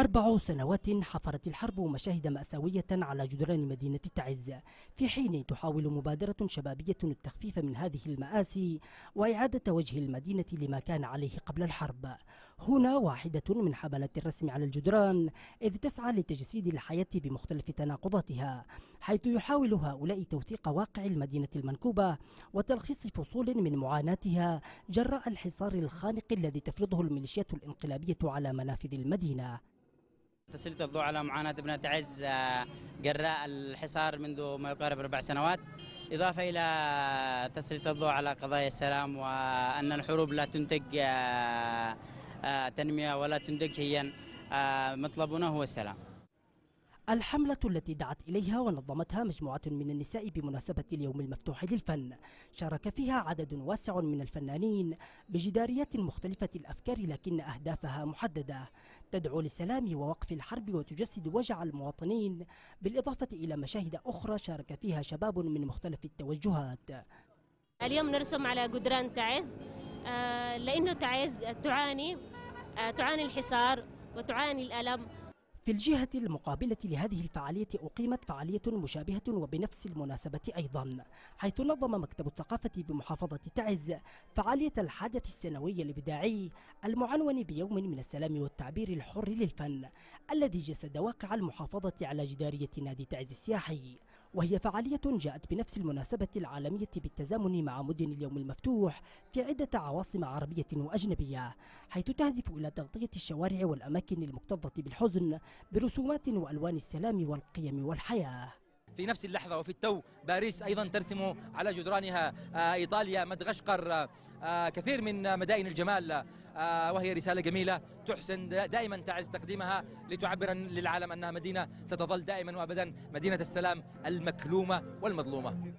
أربع سنوات حفرت الحرب مشاهد مأساوية على جدران مدينة تعز في حين تحاول مبادرة شبابية التخفيف من هذه المآسي وإعادة وجه المدينة لما كان عليه قبل الحرب هنا واحدة من حبلات الرسم على الجدران إذ تسعى لتجسيد الحياة بمختلف تناقضاتها حيث يحاول هؤلاء توثيق واقع المدينة المنكوبة وتلخيص فصول من معاناتها جراء الحصار الخانق الذي تفرضه الميليشيات الانقلابية على منافذ المدينة تسليط الضوء على معاناة ابنة عز آه، جراء الحصار منذ ما يقارب أربع سنوات إضافة إلى تسليط الضوء على قضايا السلام وأن الحروب لا تنتج آه، آه، تنمية ولا تنتج شيئا مطلبنا هو السلام الحملة التي دعت إليها ونظمتها مجموعة من النساء بمناسبة اليوم المفتوح للفن شارك فيها عدد واسع من الفنانين بجداريات مختلفة الأفكار لكن أهدافها محددة تدعو للسلام ووقف الحرب وتجسد وجع المواطنين بالإضافة إلى مشاهد أخرى شارك فيها شباب من مختلف التوجهات اليوم نرسم على جدران تعز آه، لأنه تعز تعاني آه، تعاني الحصار وتعاني الألم في الجهة المقابلة لهذه الفعالية أقيمت فعالية مشابهة وبنفس المناسبة أيضا حيث نظم مكتب الثقافة بمحافظة تعز فعالية الحدث السنوي الإبداعي المعنون بيوم من السلام والتعبير الحر للفن الذي جسد واقع المحافظة على جدارية نادي تعز السياحي وهي فعالية جاءت بنفس المناسبة العالمية بالتزامن مع مدن اليوم المفتوح في عدة عواصم عربية وأجنبية حيث تهدف إلى تغطية الشوارع والأماكن المكتظة بالحزن برسومات وألوان السلام والقيم والحياة في نفس اللحظة وفي التو باريس أيضا ترسم على جدرانها آه، إيطاليا مدغشقر آه، آه، كثير من مدائن الجمال وهي رسالة جميلة تحسن دائما تعز تقديمها لتعبر للعالم أنها مدينة ستظل دائما وأبدا مدينة السلام المكلومة والمظلومة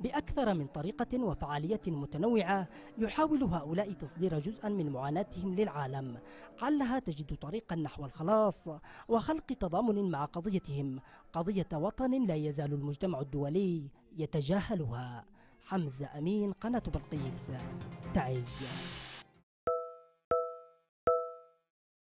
بأكثر من طريقة وفعالية متنوعة يحاول هؤلاء تصدير جزءا من معاناتهم للعالم علها تجد طريقا نحو الخلاص وخلق تضامن مع قضيتهم قضية وطن لا يزال المجتمع الدولي يتجاهلها حمزة أمين قناة بلقيس تعز